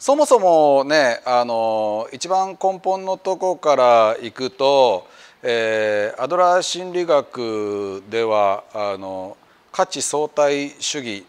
そもそもねあの一番根本のとこからいくと、えー、アドラー心理学ではあの価値相対主義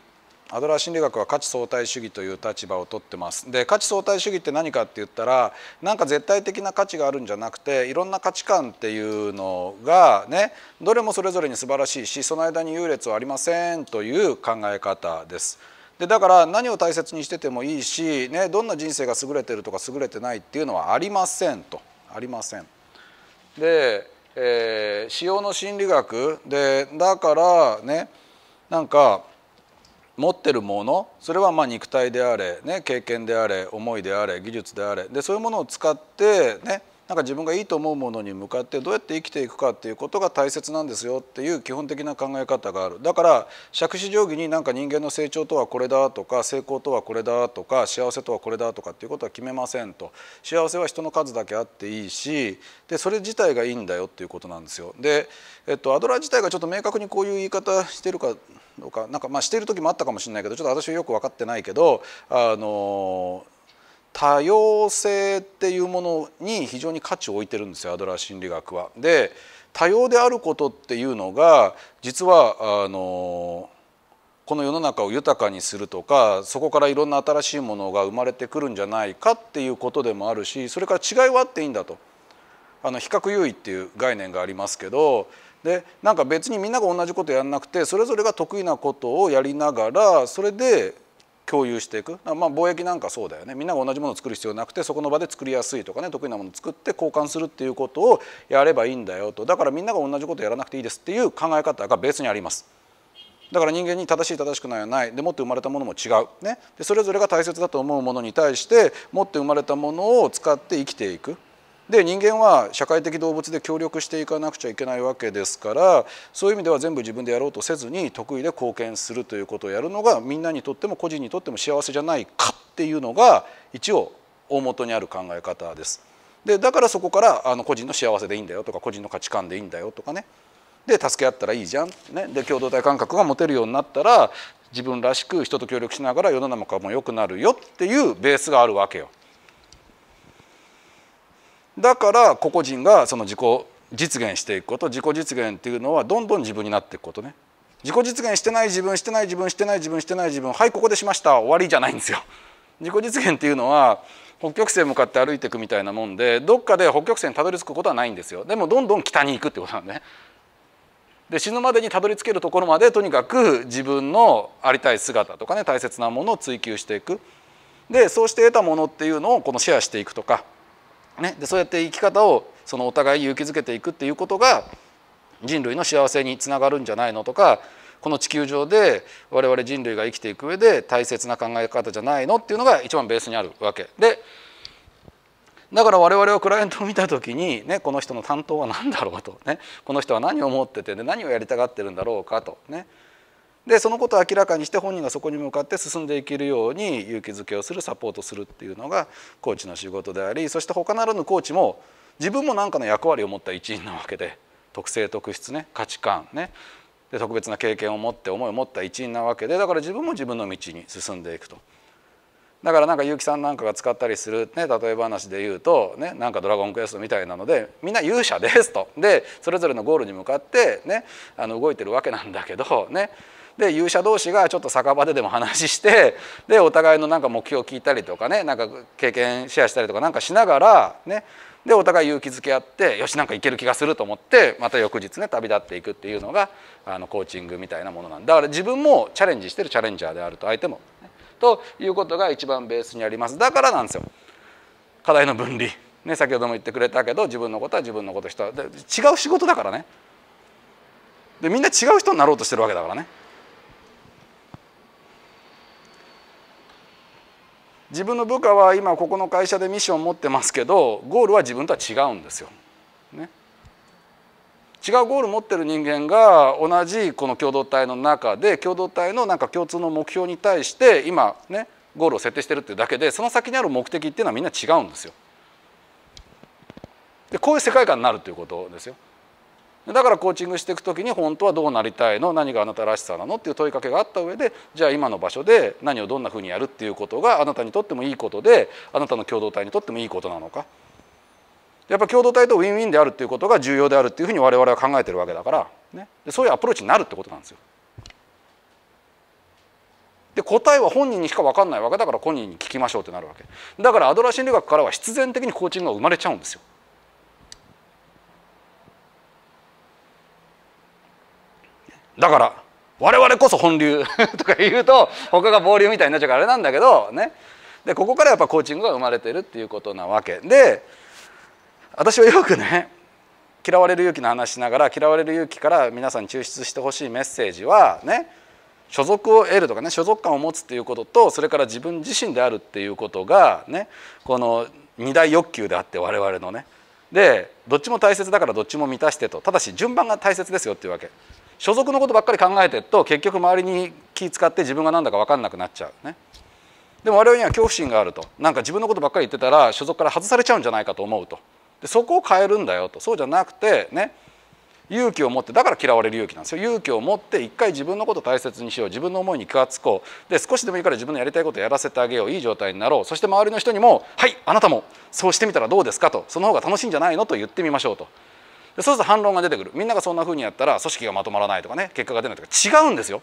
アドラー心理学は価値相対主義という立場をとってますで価値相対主義って何かって言ったらなんか絶対的な価値があるんじゃなくていろんな価値観っていうのがねどれもそれぞれに素晴らしいしその間に優劣はありませんという考え方です。でだから何を大切にしててもいいし、ね、どんな人生が優れてるとか優れてないっていうのはありませんとありません。で、えー、使用の心理学でだからねなんか持ってるものそれはま肉体であれ、ね、経験であれ思いであれ技術であれでそういうものを使ってねなんか自分がいいと思うものに向かってどうやって生きていくかっていうことが大切なんですよっていう基本的な考え方があるだから釈子定規になんか人間の成長とはこれだとか成功とはこれだとか幸せとはこれだとかっていうことは決めませんと幸せは人の数だけあっていいしでそれ自体がいいんだよっていうことなんですよ。で、えっと、アドラー自体がちょっと明確にこういう言い方してるかどうかなんかまあしている時もあったかもしれないけどちょっと私はよく分かってないけどあのー多様性っていうものに非常に価値を置いてるんですよアドラー心理学は。で多様であることっていうのが実はあのこの世の中を豊かにするとかそこからいろんな新しいものが生まれてくるんじゃないかっていうことでもあるしそれから違いはあっていいんだと。あの比較優位っていう概念がありますけどでなんか別にみんなが同じことやんなくてそれぞれが得意なことをやりながらそれで共有していくまあ貿易なんかそうだよねみんなが同じものを作る必要なくてそこの場で作りやすいとかね得意なものを作って交換するっていうことをやればいいんだよとだからみんなが同じことやらなくていいですっていう考え方が別にあります。だから人間に正しい正しくないはないでもって生まれたものも違う、ね、でそれぞれが大切だと思うものに対して持って生まれたものを使って生きていくで人間は社会的動物で協力していかなくちゃいけないわけですからそういう意味では全部自分でやろうとせずに得意で貢献するということをやるのがみんなにとっても個人にとっても幸せじゃないかっていうのが一応大元にある考え方です。でだからそこからあの個人の幸せでいいんだよとか個人の価値観でいいんだよとかねで助け合ったらいいじゃん、ね、で共同体感覚が持てるようになったら自分らしく人と協力しながら世の中も良くなるよっていうベースがあるわけよ。だから個々人がその自己実現していくこと自己実現っていうのはどんどん自分になっていくことね自己実現してない自分してない自分してない自分してない自分はいここでしました終わりじゃないんですよ。自己実現っていうのは北極星向かって歩いていくみたいなもんでどっかで北極星にたどり着くことはないんですよでもどんどん北に行くってことなんでね。で死ぬまでにたどり着けるところまでとにかく自分のありたい姿とかね大切なものを追求していくでそうして得たものっていうのをこのシェアしていくとかね、でそうやって生き方をそのお互い勇気づけていくっていうことが人類の幸せにつながるんじゃないのとかこの地球上で我々人類が生きていく上で大切な考え方じゃないのっていうのが一番ベースにあるわけでだから我々はクライアントを見た時に、ね、この人の担当は何だろうと、ね、この人は何を思ってて、で何をやりたがってるんだろうかとねでそのことを明らかにして本人がそこに向かって進んでいけるように勇気づけをするサポートするっていうのがコーチの仕事でありそして他ならぬコーチも自分も何かの役割を持った一員なわけで特性特質ね価値観ねで特別な経験を持って思いを持った一員なわけでだから自分も自分の道に進んでいくと。だからなんか結城さんなんかが使ったりする、ね、例え話で言うと、ね、なんか「ドラゴンクエスト」みたいなのでみんな勇者ですとでそれぞれのゴールに向かって、ね、あの動いてるわけなんだけどねで勇者同士がちょっと酒場ででも話してでお互いのなんか目標を聞いたりとかねなんか経験シェアしたりとかなんかしながらねでお互い勇気づけ合ってよしなんかいける気がすると思ってまた翌日ね旅立っていくっていうのがあのコーチングみたいなものなんだから自分もチャレンジしてるチャレンジャーであると相手も、ね、ということが一番ベースにありますだからなんですよ課題の分離、ね、先ほども言ってくれたけど自分のことは自分のこと人は違う仕事だからねでみんな違う人になろうとしてるわけだからね。自分の部下は今ここの会社でミッションを持ってますけどゴールは自分とは違うんですよ。ね、違うゴール持ってる人間が同じこの共同体の中で共同体のなんか共通の目標に対して今ねゴールを設定してるっていうだけでその先にある目的っていうのはみんな違うんですよ。でこういう世界観になるということですよ。だからコーチングしていく時に本当はどうなりたいの何があなたらしさなのっていう問いかけがあった上でじゃあ今の場所で何をどんなふうにやるっていうことがあなたにとってもいいことであなたの共同体にとってもいいことなのかやっぱ共同体とウィンウィンであるっていうことが重要であるっていうふうに我々は考えてるわけだから、ね、そういうアプローチになるってことなんですよ。で答えは本人にしか分かんないわけだから本人に聞きましょうってなるわけだからアドラー心理学からは必然的にコーチングが生まれちゃうんですよ。だから我々こそ本流 とか言うと他が暴流みたいになっちゃうからあれなんだけどねでここからやっぱコーチングが生まれてるっていうことなわけで私はよくね嫌われる勇気の話しながら嫌われる勇気から皆さんに抽出してほしいメッセージはね所属を得るとかね所属感を持つっていうこととそれから自分自身であるっていうことがねこの二大欲求であって我々のねでどっちも大切だからどっちも満たしてとただし順番が大切ですよっていうわけ所属のことばっかり考えてると結局周りに気使って自分が何だか分かんなくなっちゃうね。でも我々には恐怖心があるとなんか自分のことばっかり言ってたら所属から外されちゃうんじゃないかと思うとでそこを変えるんだよとそうじゃなくてね勇気を持ってだから嫌われる勇気なんですよ勇気を持って一回自分のことを大切にしよう自分の思いに気がつこうで少しでもいいから自分のやりたいことをやらせてあげよういい状態になろうそして周りの人にも「はいあなたもそうしてみたらどうですか」と「その方が楽しいんじゃないの?」と言ってみましょうと。そうすると反論が出てくるみんながそんなふうにやったら組織がまとまらないとかね結果が出ないとか違うんですよ。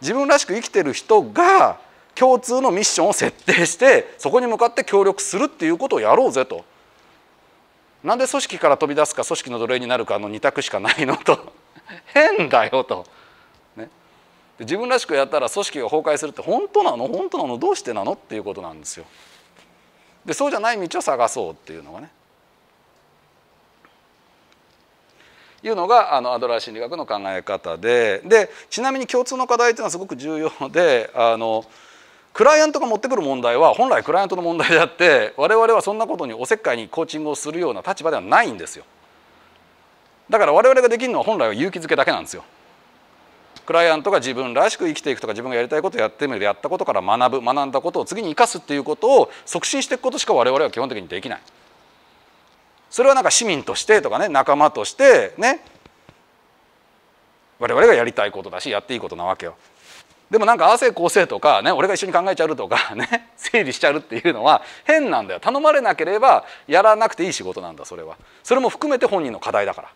自分らしく生きてる人が共通のミッションを設定してそこに向かって協力するっていうことをやろうぜと。なんで組織から飛び出すか組織の奴隷になるかの2択しかないのと 変だよと、ね、自分らしくやったら組織が崩壊するって本当なの本当なのどうしてなのっていうことなんですよ。でそうじゃない道を探そうっていうのがねいうのがあのアドラー心理学の考え方ででちなみに共通の課題というのはすごく重要であのクライアントが持ってくる問題は本来クライアントの問題であって我々はそんなことにおせっかいにコーチングをするような立場ではないんですよだから我々ができるのは本来は勇気づけだけなんですよクライアントが自分らしく生きていくとか自分がやりたいことをやってみるやったことから学ぶ学んだことを次に生かすっていうことを促進していくことしか我々は基本的にできない。それはなんか市民としてとかね仲間としてね我々がやりたいことだしやっていいことなわけよ。でもなんか生構成とかね俺が一緒に考えちゃうとかね整理しちゃうっていうのは変なんだよ頼まれなければやらなくていい仕事なんだそれはそれも含めて本人の課題だから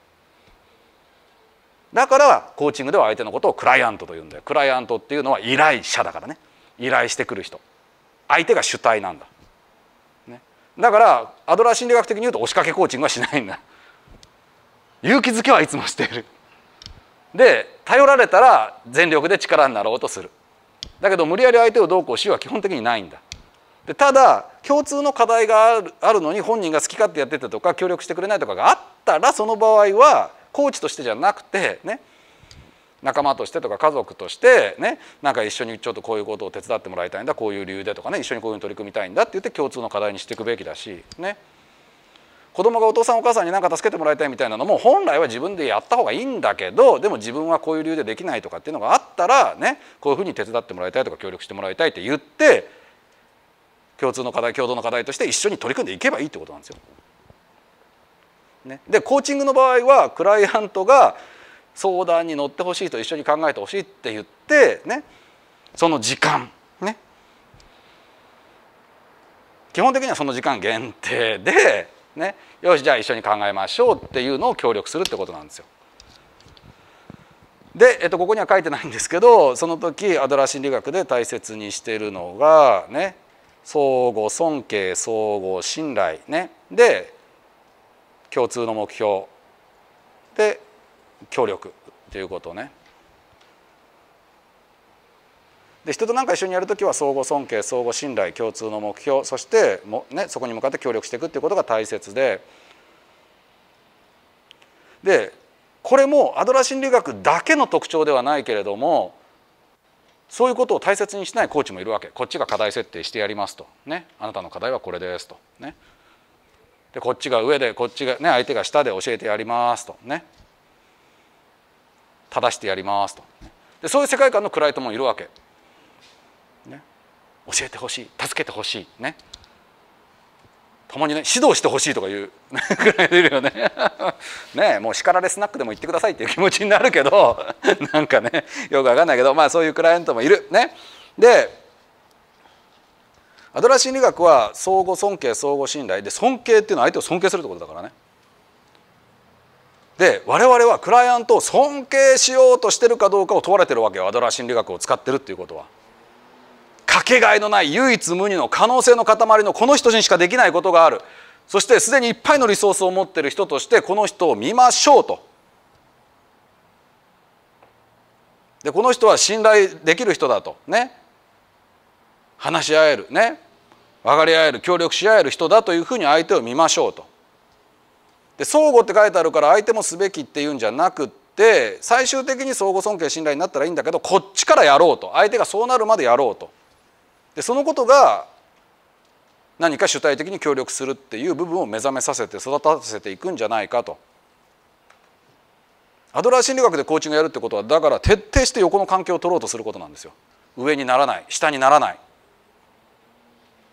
だからコーチングでは相手のことをクライアントと言うんだよクライアントっていうのは依頼者だからね依頼してくる人相手が主体なんだだからアドラー心理学的に言うと押しかけコーチングはしないんだ勇気づけはいつもしているで頼られたら全力で力になろうとするだけど無理やり相手をどうこうしようは基本的にないんだでただ共通の課題があるあるのに本人が好き勝手やってたとか協力してくれないとかがあったらその場合はコーチとしてじゃなくてね仲間としてとか家族としてねなんか一緒にちょっとこういうことを手伝ってもらいたいんだこういう理由でとかね一緒にこういうに取り組みたいんだって言って共通の課題にしていくべきだしね子供がお父さんお母さんに何か助けてもらいたいみたいなのも本来は自分でやった方がいいんだけどでも自分はこういう理由でできないとかっていうのがあったらねこういうふうに手伝ってもらいたいとか協力してもらいたいって言って共通の課題共同の課題として一緒に取り組んでいけばいいってことなんですよ。ね、でコーチングの場合はクライアントが相談に乗ってほしいと一緒に考えてほしいって言って、ね、その時間ね基本的にはその時間限定で、ね、よしじゃあ一緒に考えましょうっていうのを協力するってことなんですよ。で、えっと、ここには書いてないんですけどその時アドラー心理学で大切にしているのがね相互尊敬相互信頼ねで共通の目標で協力ということねで人と何か一緒にやる時は相互尊敬相互信頼共通の目標そしても、ね、そこに向かって協力していくっていうことが大切ででこれもアドラー心理学だけの特徴ではないけれどもそういうことを大切にしないコーチもいるわけこっちが課題設定してやりますと、ね、あなたの課題はこれですと、ね、でこっちが上でこっちが、ね、相手が下で教えてやりますとね正してやりますとでそういう世界観のクライトもいるわけ、ね、教えてほしい助けてほしいねたまにね指導してほしいとかいう ぐらいいるよね ねもう叱られスナックでも行ってくださいっていう気持ちになるけど なんかねよくわかんないけどまあそういうクライアントもいるねでアドラー心理学は相互尊敬相互信頼で尊敬っていうのは相手を尊敬するってことだからねで我々はクライアントを尊敬しようとしてるかどうかを問われてるわけよアドラー心理学を使ってるっていうことは。かけがえのない唯一無二の可能性の塊のこの人にしかできないことがあるそしてすでにいっぱいのリソースを持ってる人としてこの人を見ましょうと。でこの人は信頼できる人だとね話し合えるね分かり合える協力し合える人だというふうに相手を見ましょうとで相互って書いてあるから相手もすべきっていうんじゃなくって最終的に相互尊敬信頼になったらいいんだけどこっちからやろうと相手がそうなるまでやろうと。でそのことが何か主体的に協力するっていう部分を目覚めさせて育たせていくんじゃないかと。アドラー心理学でコーチングやるってことはだから徹底して横の環境を取ろうとすることなんですよ。上にならない下にならない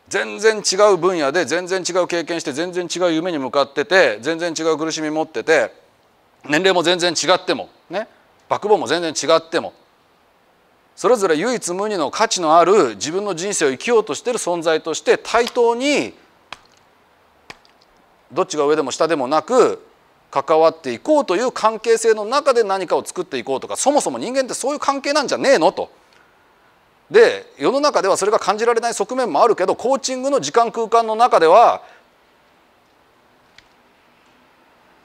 全然違う分野で全然違う経験して全然違う夢に向かってて全然違う苦しみ持ってて年齢も全然違ってもねバッも全然違ってもそれぞれ唯一無二の価値のある自分の人生を生きようとしてる存在として対等にどっちが上でも下でもなく関わっていこうという関係性の中で何かを作っていこうとかそもそも人間ってそういう関係なんじゃねえのと。で世の中ではそれが感じられない側面もあるけどコーチングの時間空間の中では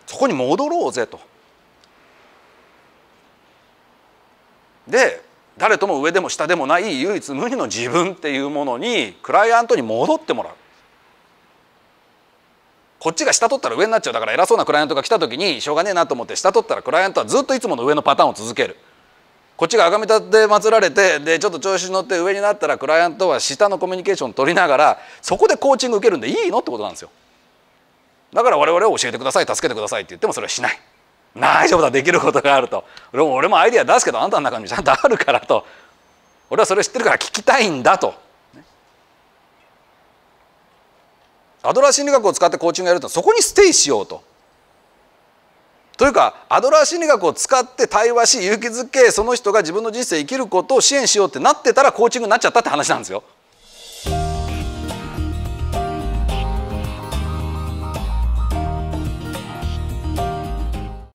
そこに戻ろうぜと。で誰とも上でも下でもない唯一無二の自分っていうものにクライアントに戻ってもらう。こっちが下取ったら上になっちゃうだから偉そうなクライアントが来た時にしょうがねえなと思って下取ったらクライアントはずっといつもの上のパターンを続ける。こっちが崇めたって祀られてでちょっと調子に乗って上になったらクライアントは下のコミュニケーション取りながらそこでコーチング受けるんでいいのってことなんですよだから我々は教えてください助けてくださいって言ってもそれはしない大丈夫だできることがあると俺も俺もアイディア出すけどあんたの中にちゃんとあるからと俺はそれ知ってるから聞きたいんだとアドラー心理学を使ってコーチングやるとそこにステイしようとというかアドラー心理学を使って対話し勇気づけその人が自分の人生生きることを支援しようってなってたらコーチングになっちゃったって話なんですよ。